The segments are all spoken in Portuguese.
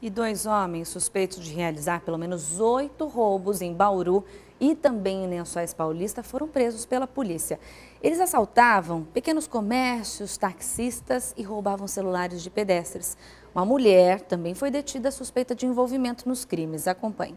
e dois homens suspeitos de realizar pelo menos oito roubos em Bauru e também em Lençóis Paulista foram presos pela polícia. Eles assaltavam pequenos comércios, taxistas e roubavam celulares de pedestres. Uma mulher também foi detida suspeita de envolvimento nos crimes. Acompanhe.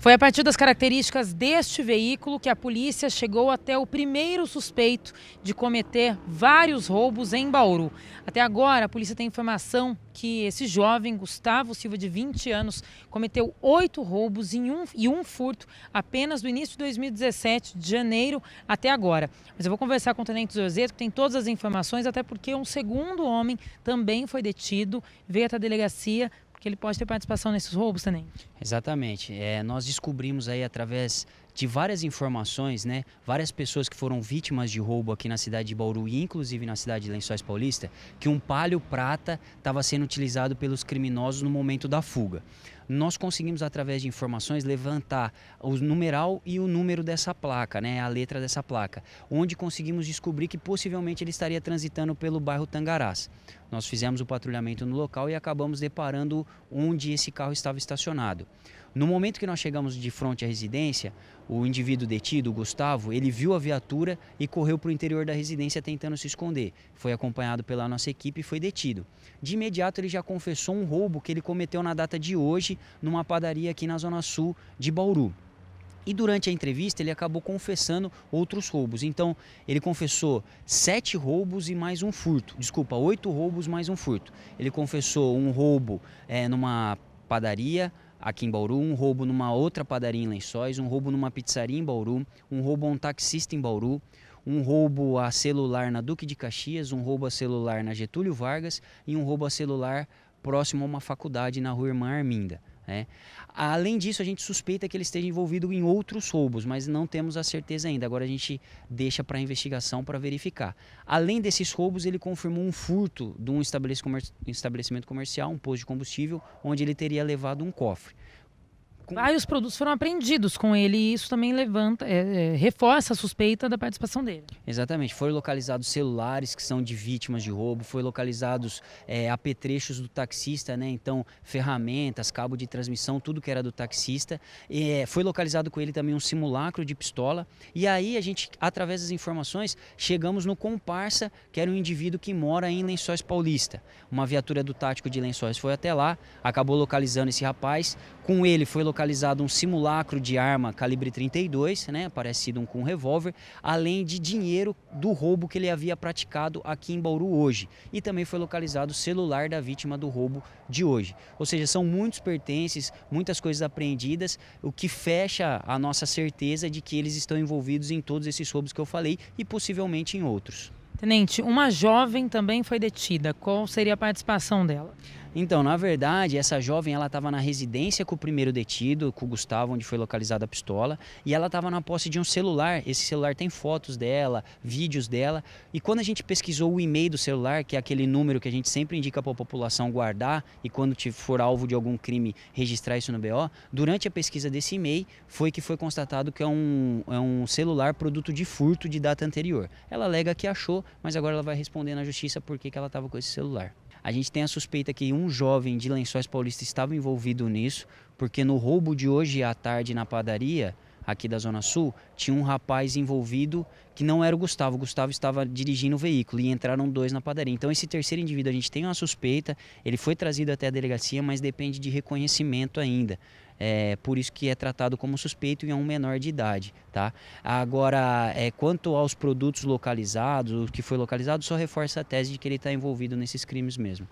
Foi a partir das características deste veículo que a polícia chegou até o primeiro suspeito de cometer vários roubos em Bauru. Até agora, a polícia tem informação que esse jovem, Gustavo Silva, de 20 anos, cometeu oito roubos em um, e um furto apenas do início de 2017, de janeiro até agora. Mas eu vou conversar com o Tenente Zorzeto, que tem todas as informações, até porque um segundo homem também foi detido, veio até a delegacia, que ele pode ter participação nesses roubos também. Exatamente. É, nós descobrimos aí através de várias informações, né? Várias pessoas que foram vítimas de roubo aqui na cidade de Bauru e inclusive na cidade de Lençóis Paulista, que um palio prata estava sendo utilizado pelos criminosos no momento da fuga. Nós conseguimos através de informações levantar o numeral e o número dessa placa, né? A letra dessa placa, onde conseguimos descobrir que possivelmente ele estaria transitando pelo bairro Tangarás. Nós fizemos o patrulhamento no local e acabamos deparando onde esse carro estava estacionado. No momento que nós chegamos de frente à residência, o indivíduo detido, o Gustavo, ele viu a viatura e correu para o interior da residência tentando se esconder. Foi acompanhado pela nossa equipe e foi detido. De imediato ele já confessou um roubo que ele cometeu na data de hoje numa padaria aqui na Zona Sul de Bauru. E durante a entrevista ele acabou confessando outros roubos. Então ele confessou sete roubos e mais um furto. Desculpa, oito roubos mais um furto. Ele confessou um roubo é, numa padaria, aqui em Bauru, um roubo numa outra padaria em Lençóis, um roubo numa pizzaria em Bauru, um roubo a um taxista em Bauru, um roubo a celular na Duque de Caxias, um roubo a celular na Getúlio Vargas e um roubo a celular próximo a uma faculdade na rua Irmã Arminda. Né? Além disso, a gente suspeita que ele esteja envolvido em outros roubos, mas não temos a certeza ainda. Agora a gente deixa para a investigação para verificar. Além desses roubos, ele confirmou um furto de um estabelecimento comercial, um posto de combustível, onde ele teria levado um cofre. Aí Vários produtos foram apreendidos com ele e isso também levanta, é, é, reforça a suspeita da participação dele. Exatamente. Foram localizados celulares que são de vítimas de roubo, foram localizados é, apetrechos do taxista, né? Então, ferramentas, cabo de transmissão, tudo que era do taxista. É, foi localizado com ele também um simulacro de pistola. E aí a gente, através das informações, chegamos no comparsa, que era um indivíduo que mora em Lençóis Paulista. Uma viatura do tático de Lençóis foi até lá, acabou localizando esse rapaz. Com ele foi localizado localizado um simulacro de arma calibre 32, né, parecido com um revólver, além de dinheiro do roubo que ele havia praticado aqui em Bauru hoje. E também foi localizado o celular da vítima do roubo de hoje. Ou seja, são muitos pertences, muitas coisas apreendidas, o que fecha a nossa certeza de que eles estão envolvidos em todos esses roubos que eu falei e possivelmente em outros. Tenente, uma jovem também foi detida. Qual seria a participação dela? Então, na verdade, essa jovem ela estava na residência com o primeiro detido, com o Gustavo, onde foi localizada a pistola, e ela estava na posse de um celular. Esse celular tem fotos dela, vídeos dela. E quando a gente pesquisou o e-mail do celular, que é aquele número que a gente sempre indica para a população guardar e quando for alvo de algum crime registrar isso no BO, durante a pesquisa desse e-mail foi que foi constatado que é um, é um celular produto de furto de data anterior. Ela alega que achou, mas agora ela vai responder na justiça por que ela estava com esse celular. A gente tem a suspeita que um jovem de Lençóis Paulista estava envolvido nisso, porque no roubo de hoje à tarde na padaria, aqui da Zona Sul, tinha um rapaz envolvido que não era o Gustavo. O Gustavo estava dirigindo o veículo e entraram dois na padaria. Então, esse terceiro indivíduo, a gente tem uma suspeita, ele foi trazido até a delegacia, mas depende de reconhecimento ainda. É, por isso que é tratado como suspeito e é um menor de idade, tá? Agora, é, quanto aos produtos localizados, o que foi localizado, só reforça a tese de que ele está envolvido nesses crimes mesmo.